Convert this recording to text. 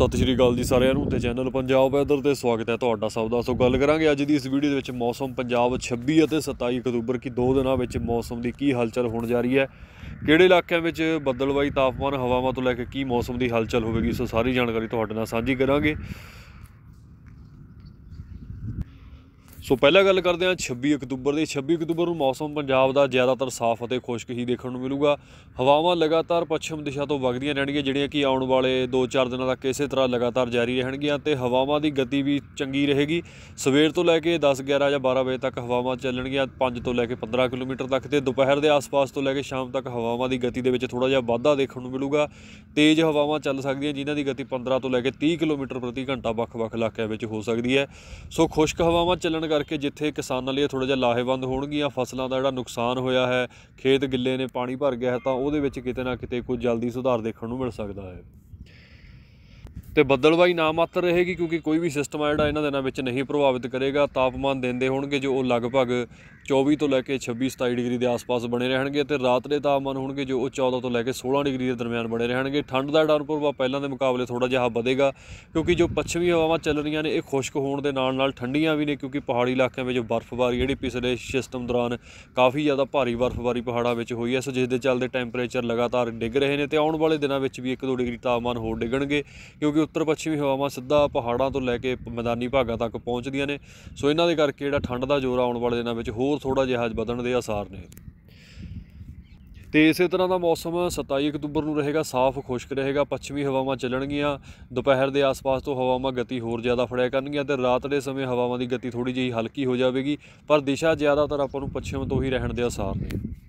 ਸਤਿ ਸ਼੍ਰੀ ਅਕਾਲ ਜੀ ਸਾਰਿਆਂ ਨੂੰ ਤੇ ਚੈਨਲ ਪੰਜਾਬ ਵੈਦਰ ਤੇ ਸਵਾਗਤ ਹੈ ਤੁਹਾਡਾ ਸਭ ਦਾ ਸੋ ਗੱਲ ਕਰਾਂਗੇ ਅੱਜ ਦੀ ਇਸ ਵੀਡੀਓ ਦੇ ਵਿੱਚ ਮੌਸਮ ਪੰਜਾਬ 26 ਅਤੇ 27 ਅਕਤੂਬਰ ਕੀ ਦੋ ਦਿਨਾਂ ਵਿੱਚ ਮੌਸਮ ਦੀ ਕੀ ਹਲਚਲ ਹੋਣ ਜਾ ਰਹੀ ਹੈ ਕਿਹੜੇ ਇਲਾਕਿਆਂ ਵਿੱਚ ਬੱਦਲਵਾਈ ਤਾਪਮਾਨ ਹਵਾਵਾਂ ਤੋਂ ਲੈ ਕੇ ਕੀ ਮੌਸਮ ਦੀ ਹਲਚਲ ਹੋਵੇਗੀ ਸੋ ਸਾਰੀ ਜਾਣਕਾਰੀ ਤੁਹਾਡੇ ਨਾਲ ਸਾਂਝੀ ਕਰਾਂਗੇ ਸੋ ਪਹਿਲਾਂ ਗੱਲ ਕਰਦੇ ਹਾਂ 26 ਅਕਤੂਬਰ ਦੇ 26 ਅਕਤੂਬਰ ਨੂੰ ਮੌਸਮ ਪੰਜਾਬ ਦਾ ਜ਼ਿਆਦਾਤਰ ਸਾਫ਼ ਅਤੇ ਖੁਸ਼ਕ ਹੀ ਦੇਖਣ ਨੂੰ ਮਿਲੂਗਾ ਹਵਾਵਾਂ ਲਗਾਤਾਰ ਪੱਛਮ ਦਿਸ਼ਾ ਤੋਂ ਵਗਦੀਆਂ ਰਹਿਣਗੀਆਂ ਜਿਹੜੀਆਂ ਕਿ ਆਉਣ ਵਾਲੇ 2-4 ਦਿਨਾਂ ਤੱਕ ਇਸੇ ਤਰ੍ਹਾਂ ਲਗਾਤਾਰ ਜਾਰੀ ਰਹਿਣਗੀਆਂ ਤੇ ਹਵਾਵਾਂ ਦੀ ਗਤੀ ਵੀ ਚੰਗੀ ਰਹੇਗੀ ਸਵੇਰ ਤੋਂ ਲੈ ਕੇ 10 11 ਜਾਂ 12 ਵਜੇ ਤੱਕ ਹਵਾਵਾਂ ਚੱਲਣਗੀਆਂ 5 ਤੋਂ ਲੈ ਕੇ 15 ਕਿਲੋਮੀਟਰ ਤੱਕ ਤੇ ਦੁਪਹਿਰ ਦੇ ਆਸ-ਪਾਸ ਤੋਂ ਲੈ ਕੇ ਸ਼ਾਮ ਤੱਕ ਹਵਾਵਾਂ ਦੀ ਗਤੀ ਦੇ ਵਿੱਚ ਥੋੜਾ ਜਿਹਾ ਵਾਧਾ ਦੇਖਣ ਨੂੰ ਮਿਲੂਗਾ ਤੇਜ਼ ਹਵਾਵਾਂ ਚੱਲ ਸਕਦੀਆਂ ਜਿਨ੍ਹਾਂ ਦੀ ਗਤੀ 15 ਤੋਂ ਲੈ ਕੇ 30 ਕਿਲੋਮੀਟਰ ਪ੍ਰਤੀ ਘੰਟਾ ਵੱਖ-ਵੱਖ ਇਲਾਕਿਆਂ ਵਿੱਚ ਹੋ ਸਕਦੀ ਹੈ ਸੋ ਖੁਸ਼ਕ ਹਵਾਵਾਂ ਚੱਲਣ ਕਰਕੇ ਜਿੱਥੇ ਕਿਸਾਨਾਂ ਲਈ ਥੋੜਾ ਜਿਹਾ ਲਾਹੇਵੰਦ ਹੋਣਗੀਆਂ ਫਸਲਾਂ ਦਾ ਜਿਹੜਾ ਨੁਕਸਾਨ ਹੋਇਆ ਹੈ ਖੇਤ ਗਿੱਲੇ ਨੇ ਪਾਣੀ ਭਰ ਗਿਆ ਹੈ ਤਾਂ ਉਹਦੇ ਵਿੱਚ ਕਿਤੇ ਨਾ ਕਿਤੇ ਕੋਈ ਜਲਦੀ ਸੁਧਾਰ ਦੇਖਣ ਨੂੰ ਮਿਲ ਸਕਦਾ ਹੈ ਤੇ ਬੱਦਲਬਾਈ ਨਾ ਮਾਤਰ ਰਹੇਗੀ ਕਿਉਂਕਿ ਕੋਈ ਵੀ ਸਿਸਟਮ ਆ ਜਿਹੜਾ ਇਹਨਾਂ ਦਿਨਾਂ ਵਿੱਚ ਨਹੀਂ ਪ੍ਰਭਾਵਿਤ ਕਰੇਗਾ ਤਾਪਮਾਨ ਦਿੰਦੇ ਹੋਣਗੇ ਜੋ ਉਹ ਲਗਭਗ 24 ਤੋਂ ਲੈ ਕੇ 26 27 ਡਿਗਰੀ ਦੇ ਆਸ-ਪਾਸ ਬਣੇ ਰਹਿਣਗੇ ਤੇ ਰਾਤ ਦੇ ਤਾਪਮਾਨ ਹੋਣਗੇ ਜੋ ਉਹ 14 ਤੋਂ ਲੈ ਕੇ 16 ਡਿਗਰੀ ਦੇ ਦਰਮਿਆਨ ਬਣੇ ਰਹਿਣਗੇ ਠੰਡ ਦਾ ਡਰ ਪ੍ਰਭਾਵ ਪਹਿਲਾਂ ਦੇ ਮੁਕਾਬਲੇ ਥੋੜਾ ਜਿਹਾ ਵਧੇਗਾ ਕਿਉਂਕਿ ਜੋ ਪੱਛਮੀ ਹਵਾਵਾਂ ਚੱਲ ਰਹੀਆਂ ਨੇ ਇਹ ਖੁਸ਼ਕ ਹੋਣ ਦੇ ਨਾਲ-ਨਾਲ ਠੰਡੀਆਂ ਵੀ ਨੇ ਕਿਉਂਕਿ ਪਹਾੜੀ ਇਲਾਕਿਆਂ ਵਿੱਚ ਬਰਫ਼ਬਾਰੀ ਜਿਹੜੀ ਪਿਛਲੇ ਸਿਸਟਮ ਦੌਰਾਨ ਕਾਫੀ ਜ਼ਿਆਦਾ ਭਾਰੀ ਬਰਫ਼ਬਾਰੀ ਪਹਾੜਾਂ ਵਿੱਚ ਹੋਈ ਹੈ ਸੋ ਜਿਸ ਦੇ ਚੱਲਦੇ ਟੈਂਪਰੇਚਰ ਲਗਾਤਾਰ ਡਿੱਗ ਰਹੇ ਨੇ ਤੇ ਆਉਣ ਵਾਲੇ ਦਿਨਾਂ ਵਿੱਚ ਵੀ 1-2 ਡਿਗਰੀ ਤਾਪਮਾਨ ਹੋਰ ਡਿੱਗਣਗੇ ਕਿਉਂਕਿ ਉੱਤਰ ਪੱਛਮੀ ਹਵਾਵਾਂ ਸਿੱਧਾ ਪਹਾੜਾਂ ਤੋਂ ਲੈ ਕੇ ਮੈਦਾਨੀ ਭਾਗਾਂ ਤੱਕ ਪਹੁੰਚਦੀਆਂ ਨੇ ਸੋ ਇਹਨਾਂ ਦੇ ਕਰਕੇ ਜਿਹੜਾ ਠੰਡ ਦਾ ਜ਼ੋਰ ਆਉਣ ਵਾਲੇ ਦਿਨਾਂ ਵਿੱਚ ਹੋਰ ਥੋੜਾ ਜਿਹਾ ਵਧਣ ਦੇ ਆਸਾਰ ਨੇ ਤੇ ਇਸੇ ਤਰ੍ਹਾਂ ਦਾ ਮੌਸਮ 27 ਅਕਤੂਬਰ ਨੂੰ ਰਹੇਗਾ ਸਾਫ਼ ਖੁਸ਼ਕ ਰਹੇਗਾ ਪੱਛਮੀ ਹਵਾਵਾਂ ਚੱਲਣਗੀਆਂ ਦੁਪਹਿਰ ਦੇ ਆਸ-ਪਾਸ ਤੋਂ ਹਵਾਵਾਂ ਗਤੀ ਹੋਰ ਜ਼ਿਆਦਾ ਫੜਿਆ ਕਰਨਗੀਆਂ ਤੇ ਰਾਤ ਦੇ ਸਮੇਂ ਹਵਾਵਾਂ ਦੀ ਗਤੀ ਥੋੜੀ ਜਿਹੀ ਹਲਕੀ ਹੋ ਜਾਵੇਗੀ ਪਰ ਦਿਸ਼ਾ ਜ਼ਿਆਦਾਤਰ ਆਪਾਂ ਨੂੰ ਪੱਛਮ ਤੋਂ ਹੀ ਰਹਿਣ ਦੇ ਆਸਾਰ ਨੇ